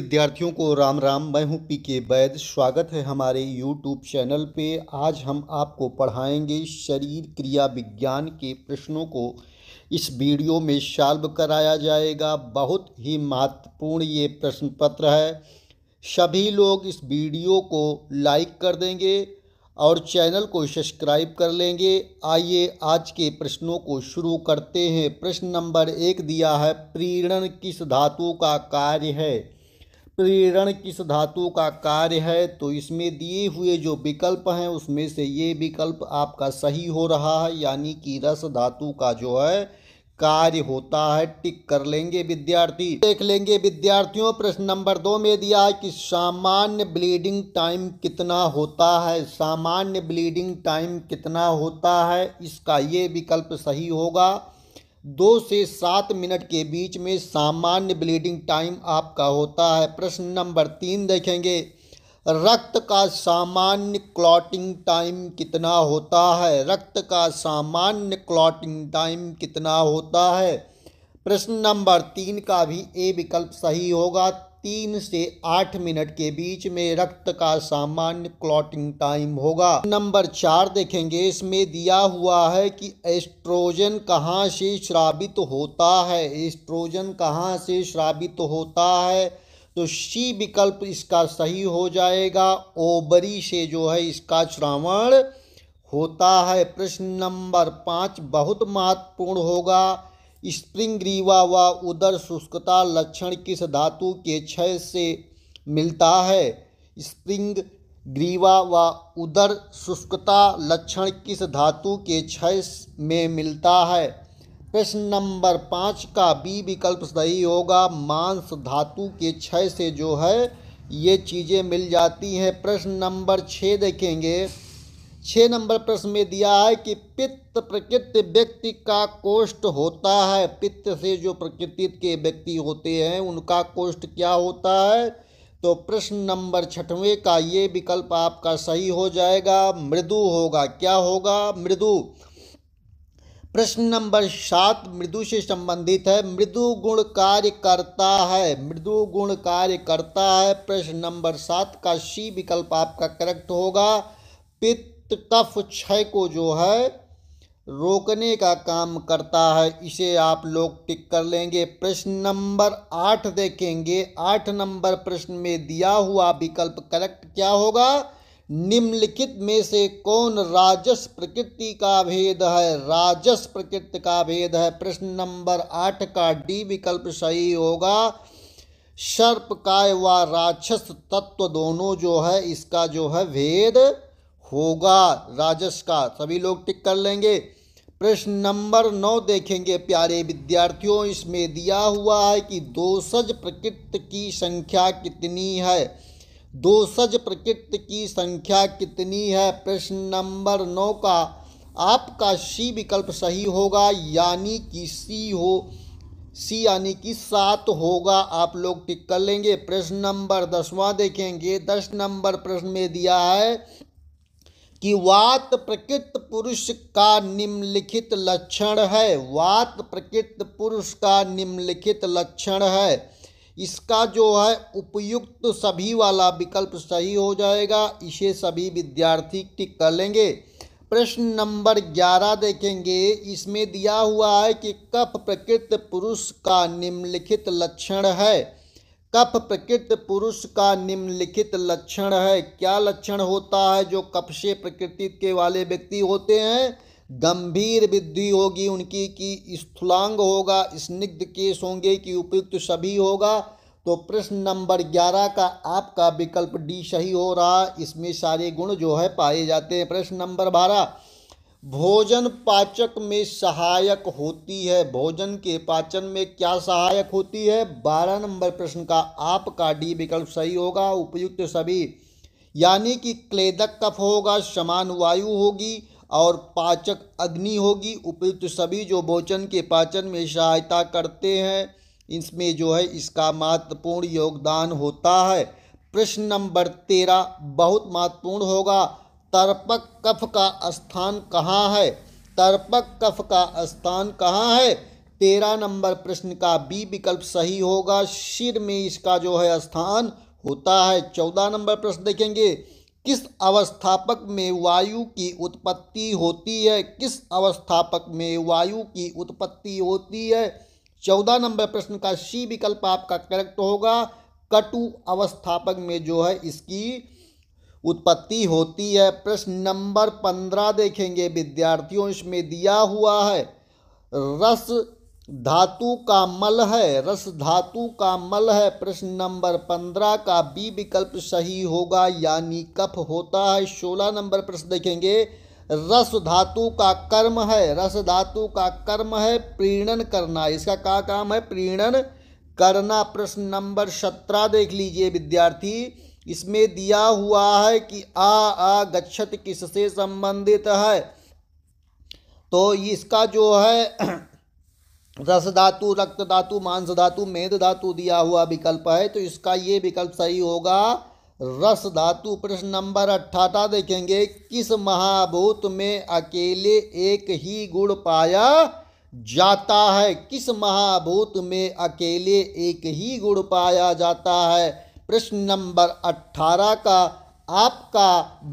विद्यार्थियों को राम राम मैं हूं पी के वैद स्वागत है हमारे यूट्यूब चैनल पे आज हम आपको पढ़ाएंगे शरीर क्रिया विज्ञान के प्रश्नों को इस वीडियो में शाल्व कराया जाएगा बहुत ही महत्वपूर्ण ये प्रश्न पत्र है सभी लोग इस वीडियो को लाइक कर देंगे और चैनल को सब्सक्राइब कर लेंगे आइए आज के प्रश्नों को शुरू करते हैं प्रश्न नंबर एक दिया है प्रीणन किस धातु का कार्य है प्रेरण किस धातु का कार्य है तो इसमें दिए हुए जो विकल्प हैं उसमें से ये विकल्प आपका सही हो रहा है यानी कि रस धातु का जो है कार्य होता है टिक कर लेंगे विद्यार्थी देख लेंगे विद्यार्थियों प्रश्न नंबर दो में दिया है कि सामान्य ब्लीडिंग टाइम कितना होता है सामान्य ब्लीडिंग टाइम कितना होता है इसका ये विकल्प सही होगा दो से सात मिनट के बीच में सामान्य ब्लीडिंग टाइम आपका होता है प्रश्न नंबर तीन देखेंगे रक्त का सामान्य क्लॉटिंग टाइम कितना होता है रक्त का सामान्य क्लॉटिंग टाइम कितना होता है प्रश्न नंबर तीन का भी ए विकल्प सही होगा तीन से आठ मिनट के बीच में रक्त का सामान्य क्लॉटिंग टाइम होगा नंबर चार देखेंगे इसमें दिया हुआ है कि एस्ट्रोजन कहाँ से श्रावित होता है एस्ट्रोजन कहाँ से श्रावित होता है तो सी विकल्प इसका सही हो जाएगा ओबरी से जो है इसका श्रावण होता है प्रश्न नंबर पाँच बहुत महत्वपूर्ण होगा स्प्रिंग ग्रीवा व उदर शुष्कता लक्षण किस धातु के क्षय से मिलता है स्प्रिंग ग्रीवा व उदर शुष्कता लक्षण किस धातु के क्षय में मिलता है प्रश्न नंबर पाँच का बी विकल्प सही होगा मांस धातु के क्षय से जो है ये चीज़ें मिल जाती हैं प्रश्न नंबर छः देखेंगे छः नंबर प्रश्न में दिया है कि पित्त प्रकृति व्यक्ति का कोष्ठ होता है पित्त से जो प्रकृति के व्यक्ति होते हैं उनका कोष्ठ क्या होता है तो प्रश्न नंबर छठवें का ये विकल्प आपका सही हो जाएगा मृदु होगा क्या होगा मृदु प्रश्न नंबर सात मृदु से संबंधित है मृदु गुण कार्य करता है मृदु गुण कार्य करता है प्रश्न नंबर सात का सी विकल्प आपका करेक्ट होगा पित्त पित्त कफ क्षय को जो है रोकने का काम करता है इसे आप लोग टिक कर लेंगे प्रश्न नंबर आठ देखेंगे आठ नंबर प्रश्न में दिया हुआ विकल्प करेक्ट क्या होगा निम्नलिखित में से कौन राजस प्रकृति का भेद है राजस प्रकृति का भेद है प्रश्न नंबर आठ का डी विकल्प सही होगा सर्प काय व राक्षस तत्व दोनों जो है इसका जो है भेद होगा राजस का सभी लोग टिक कर लेंगे प्रश्न नंबर नौ देखेंगे प्यारे विद्यार्थियों इसमें दिया हुआ है कि दोसज प्रकृत की संख्या कितनी है दोसज प्रकृत की संख्या कितनी है प्रश्न नंबर नौ का आपका सी विकल्प सही होगा यानी कि सी हो सी यानी कि सात होगा आप लोग टिक कर लेंगे प्रश्न नंबर दसवां देखेंगे दस नंबर प्रश्न में दिया है कि वात प्रकृत पुरुष का निम्नलिखित लक्षण है वात प्रकृत पुरुष का निम्नलिखित लक्षण है इसका जो है उपयुक्त सभी वाला विकल्प सही हो जाएगा इसे सभी विद्यार्थी टिक कर लेंगे प्रश्न नंबर ग्यारह देखेंगे इसमें दिया हुआ है कि कफ प्रकृत पुरुष का निम्नलिखित लक्षण है कफ प्रकृत पुरुष का निम्नलिखित लक्षण है क्या लक्षण होता है जो कफ से प्रकृति के वाले व्यक्ति होते हैं गंभीर वृद्धि होगी उनकी कि स्थूलांग होगा स्निग्ध केस होंगे कि उपयुक्त सभी होगा तो प्रश्न नंबर ग्यारह का आपका विकल्प डी सही हो रहा इसमें सारे गुण जो है पाए जाते हैं प्रश्न नंबर बारह भोजन पाचक में सहायक होती है भोजन के पाचन में क्या सहायक होती है बारह नंबर प्रश्न का आपका डी विकल्प सही होगा उपयुक्त सभी यानी कि क्लेदक कफ होगा समान वायु होगी और पाचक अग्नि होगी उपयुक्त सभी जो भोजन के पाचन में सहायता करते हैं इसमें जो है इसका महत्वपूर्ण योगदान होता है प्रश्न नंबर तेरह बहुत महत्वपूर्ण होगा तर्पक कफ का स्थान कहाँ है तर्पक कफ का स्थान कहाँ है तेरह नंबर प्रश्न का बी विकल्प सही होगा शिर में इसका जो है स्थान होता है चौदह नंबर प्रश्न देखेंगे किस अवस्थापक में वायु की उत्पत्ति होती है किस अवस्थापक में वायु की उत्पत्ति होती है चौदह नंबर प्रश्न का सी विकल्प आपका करेक्ट होगा कटु अवस्थापक में जो है इसकी उत्पत्ति होती है प्रश्न नंबर पंद्रह देखेंगे विद्यार्थियों इसमें दिया हुआ है रस धातु का मल है रस धातु का मल है प्रश्न नंबर पंद्रह का बी विकल्प सही होगा यानी कफ होता है सोलह नंबर प्रश्न देखेंगे रस धातु का कर्म है रस धातु का कर्म है प्रीणन करना इसका क्या काम है प्रीणन करना प्रश्न नंबर सत्रह देख लीजिए विद्यार्थी इसमें दिया हुआ है कि आ आ गच्छत किससे संबंधित है तो इसका जो है रस धातु रक्त धातु मांस धातु मेद धातु दिया हुआ विकल्प है तो इसका ये विकल्प सही होगा रस धातु प्रश्न नंबर अट्ठारह देखेंगे किस महाभूत में अकेले एक ही गुण पाया जाता है किस महाभूत में अकेले एक ही गुण पाया जाता है प्रश्न नंबर 18 का आपका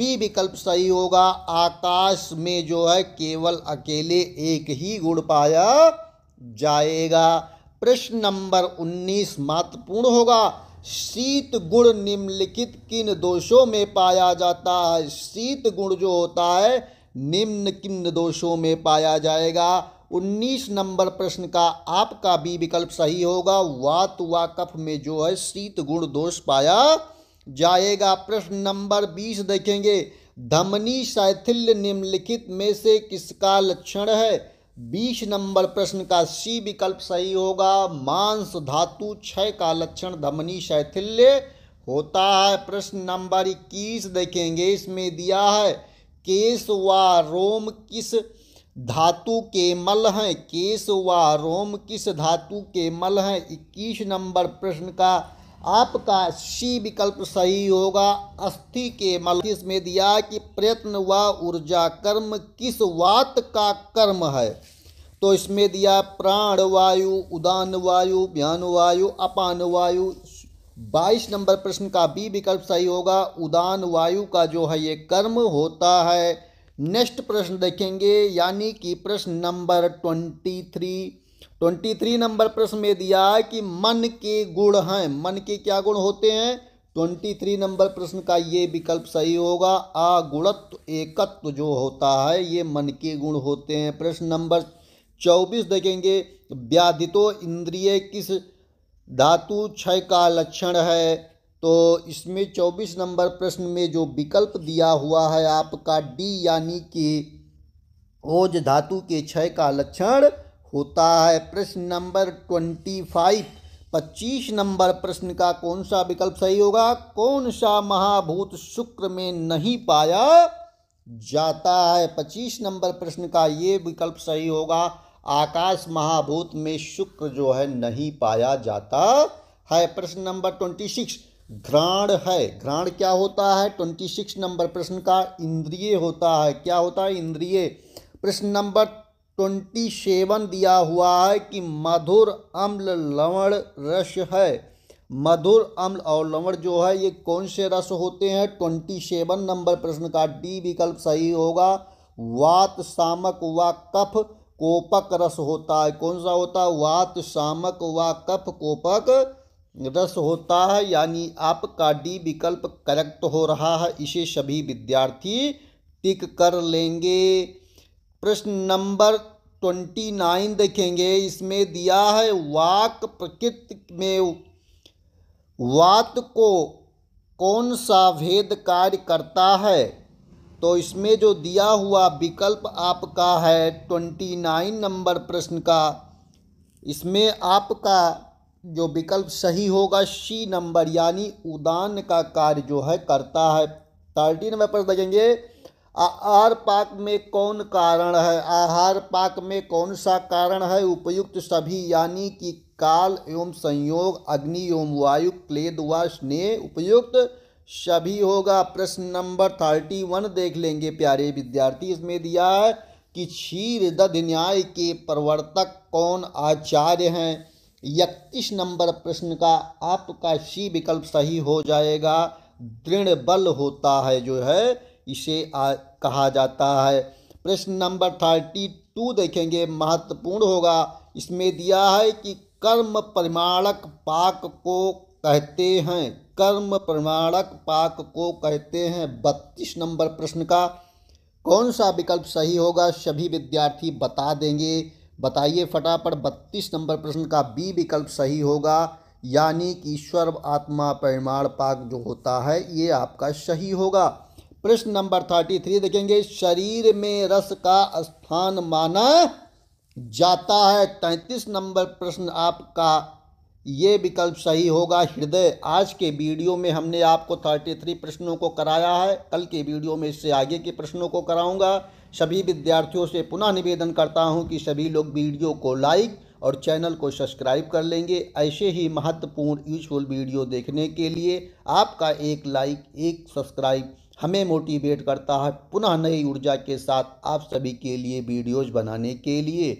बी विकल्प सही होगा आकाश में जो है केवल अकेले एक ही गुण पाया जाएगा प्रश्न नंबर 19 महत्वपूर्ण होगा शीत गुण निम्नलिखित किन दोषों में पाया जाता है शीत गुण जो होता है निम्न किन दोषों में पाया जाएगा उन्नीस नंबर प्रश्न का आपका बी विकल्प सही होगा वात कफ में जो है शीत गुण दोष पाया जाएगा प्रश्न नंबर बीस देखेंगे धमनी शैथिल्य निम्नलिखित में से किसका लक्षण है बीस नंबर प्रश्न का सी विकल्प सही होगा मांस धातु क्षय का लक्षण धमनी शैथिल्य होता है प्रश्न नंबर इक्कीस देखेंगे इसमें दिया है केस व रोम किस धातु के मल हैं केस व रोम किस धातु के मल हैं इक्कीस नंबर प्रश्न का आपका सी विकल्प सही होगा अस्थि के मल इसमें दिया कि प्रयत्न व ऊर्जा कर्म किस वात का कर्म है तो इसमें दिया प्राण वायु उदान वायु ज्ञान वायु अपान वायु बाईस नंबर प्रश्न का बी विकल्प सही होगा उदान वायु का जो है ये कर्म होता है नेक्स्ट प्रश्न देखेंगे यानी कि प्रश्न number twenty three twenty three number प्रश्न में दिया है कि मन के गुण हैं मन के क्या गुण होते हैं ट्वेंटी थ्री नंबर प्रश्न का ये विकल्प सही होगा गुणत्व एकत्व जो होता है ये मन के गुण होते हैं प्रश्न नंबर चौबीस देखेंगे व्याधितो इंद्रिय किस धातु क्षय का लक्षण है तो इसमें 24 नंबर प्रश्न में जो विकल्प दिया हुआ है आपका डी यानी कि ओज धातु के क्षय का लक्षण होता है प्रश्न नंबर ट्वेंटी फाइव पच्चीस नंबर प्रश्न का कौन सा विकल्प सही होगा कौन सा महाभूत शुक्र में नहीं पाया जाता है पच्चीस नंबर प्रश्न का ये विकल्प सही होगा आकाश महाभूत में शुक्र जो है नहीं पाया जाता है प्रश्न नंबर ट्वेंटी सिक्स घ्राण है घ्राण क्या होता है ट्वेंटी सिक्स नंबर प्रश्न का इंद्रिय होता है क्या होता है इंद्रिय प्रश्न नंबर ट्वेंटी सेवन दिया हुआ है कि मधुर अम्ल लवण रस है मधुर अम्ल और लवण जो है ये कौन से रस होते हैं ट्वेंटी सेवन नंबर प्रश्न का डी विकल्प सही होगा वात सामक व कफ कोपक रस होता है कौन सा होता है वात सामक व कफ कोपक रस होता है यानी आपका डी विकल्प करेक्ट हो रहा है इसे सभी विद्यार्थी टिक कर लेंगे प्रश्न नंबर ट्वेंटी नाइन देखेंगे इसमें दिया है वाक प्रकृति में वात को कौन सा भेद कार्य करता है तो इसमें जो दिया हुआ विकल्प आपका है ट्वेंटी नाइन नंबर प्रश्न का इसमें आपका जो विकल्प सही होगा सी नंबर यानी उदान का कार्य जो है करता है थर्टी नंबर पर देखेंगे आहार पाक में कौन कारण है आहार पाक में कौन सा कारण है उपयुक्त सभी यानी कि काल एवं संयोग अग्नि एवं वायु क्लेद व स्नेह उपयुक्त सभी होगा प्रश्न नंबर थर्टी वन देख लेंगे प्यारे विद्यार्थी इसमें दिया है कि क्षीर दध न्याय के प्रवर्तक कौन आचार्य हैं इकतीस नंबर प्रश्न का आपका सी विकल्प सही हो जाएगा दृढ़ बल होता है जो है इसे आ, कहा जाता है प्रश्न नंबर थर्टी टू देखेंगे महत्वपूर्ण होगा इसमें दिया है कि कर्म परिमाणक पाक को कहते हैं कर्म प्रमाणक पाक को कहते हैं बत्तीस नंबर प्रश्न का कौन सा विकल्प सही होगा सभी विद्यार्थी बता देंगे बताइए फटाफट बत्तीस नंबर प्रश्न का बी विकल्प सही होगा यानी कि ईश्वर आत्मा परिमाण पाक जो होता है ये आपका सही होगा प्रश्न नंबर थर्टी थ्री देखेंगे शरीर में रस का स्थान माना जाता है तैंतीस नंबर प्रश्न आपका ये विकल्प सही होगा हृदय आज के वीडियो में हमने आपको 33 प्रश्नों को कराया है कल के वीडियो में इससे आगे के प्रश्नों को कराऊंगा सभी विद्यार्थियों से पुनः निवेदन करता हूं कि सभी लोग वीडियो को लाइक और चैनल को सब्सक्राइब कर लेंगे ऐसे ही महत्वपूर्ण यूजफुल वीडियो देखने के लिए आपका एक लाइक एक सब्सक्राइब हमें मोटिवेट करता है पुनः नई ऊर्जा के साथ आप सभी के लिए वीडियोज़ बनाने के लिए